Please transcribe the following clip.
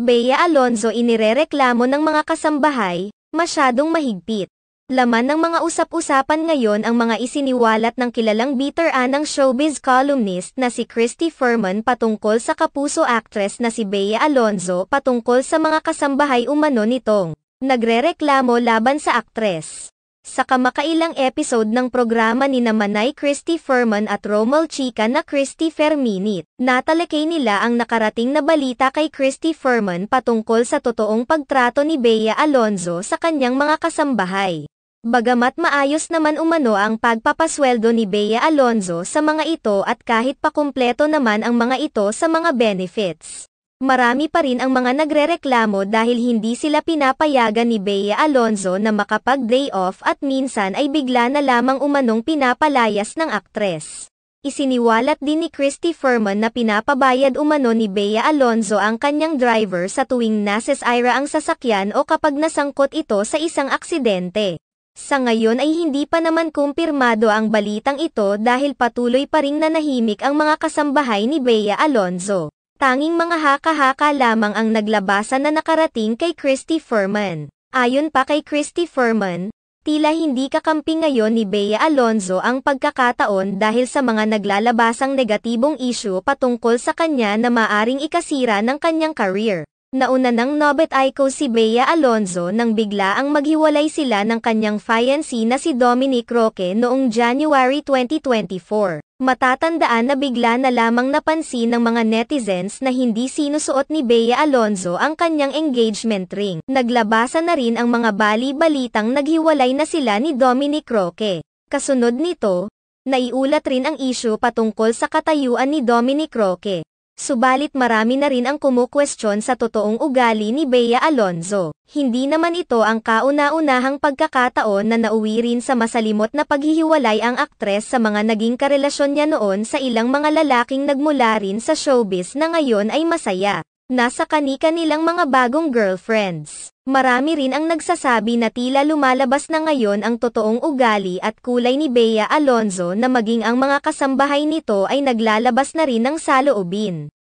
Bea Alonzo inirereklamo ng mga kasambahay, masyadong mahigpit. Laman ng mga usap-usapan ngayon ang mga isiniwalat ng kilalang biteraan ng showbiz columnist na si Christy Furman patungkol sa kapuso actress na si Bea Alonzo patungkol sa mga kasambahay umano nitong nagrereklamo laban sa actress. Sa kamakailang episode ng programa ni Namanay Christy Furman at Romel Chica na Christy Ferminit, Natalikay nila ang nakarating na balita kay Christy Furman patungkol sa totoong pagtrato ni Bea Alonzo sa kanyang mga kasambahay. Bagamat maayos naman umano ang pagpapasweldo ni Bea Alonzo sa mga ito at kahit pakumpleto naman ang mga ito sa mga benefits. Marami pa rin ang mga nagrereklamo dahil hindi sila pinapayagan ni Bea Alonzo na makapag-day off at minsan ay bigla na lamang umanong pinapalayas ng aktres. Isiniwalat din ni Christy Furman na pinapabayad umano ni Bea Alonzo ang kanyang driver sa tuwing nases nasesira ang sasakyan o kapag nasangkot ito sa isang aksidente. Sa ngayon ay hindi pa naman kumpirmado ang balitang ito dahil patuloy pa ring nanahimik ang mga kasambahay ni Bea Alonzo. Tanging mga haka-haka lamang ang naglabasa na nakarating kay Christy Furman. Ayon pa kay Christy Furman, tila hindi kakampi ngayon ni Bea Alonzo ang pagkakataon dahil sa mga naglalabasang negatibong issue patungkol sa kanya na maaring ikasira ng kanyang career. Nauna ng Nobet Aiko si Bea Alonzo nang bigla ang maghiwalay sila ng kanyang fiancé na si Dominic Roque noong January 2024. Matatandaan na bigla na lamang napansin ng mga netizens na hindi sinusuot ni Bea Alonzo ang kanyang engagement ring. Naglabasa na rin ang mga bali-balitang naghiwalay na sila ni Dominic Roque. Kasunod nito, naiulat rin ang isyu patungkol sa katayuan ni Dominic Roque. Subalit marami na rin ang kumukwestiyon sa totoong ugali ni Bea Alonzo. Hindi naman ito ang kauna-unahang pagkakataon na nauwi rin sa masalimot na paghihiwalay ang aktres sa mga naging karelasyon niya noon sa ilang mga lalaking nagmula rin sa showbiz na ngayon ay masaya. Nasa kanika nilang mga bagong girlfriends. Marami rin ang nagsasabi na tila lumalabas na ngayon ang totoong ugali at kulay ni Bea Alonzo na maging ang mga kasambahay nito ay naglalabas na rin ng saloobin.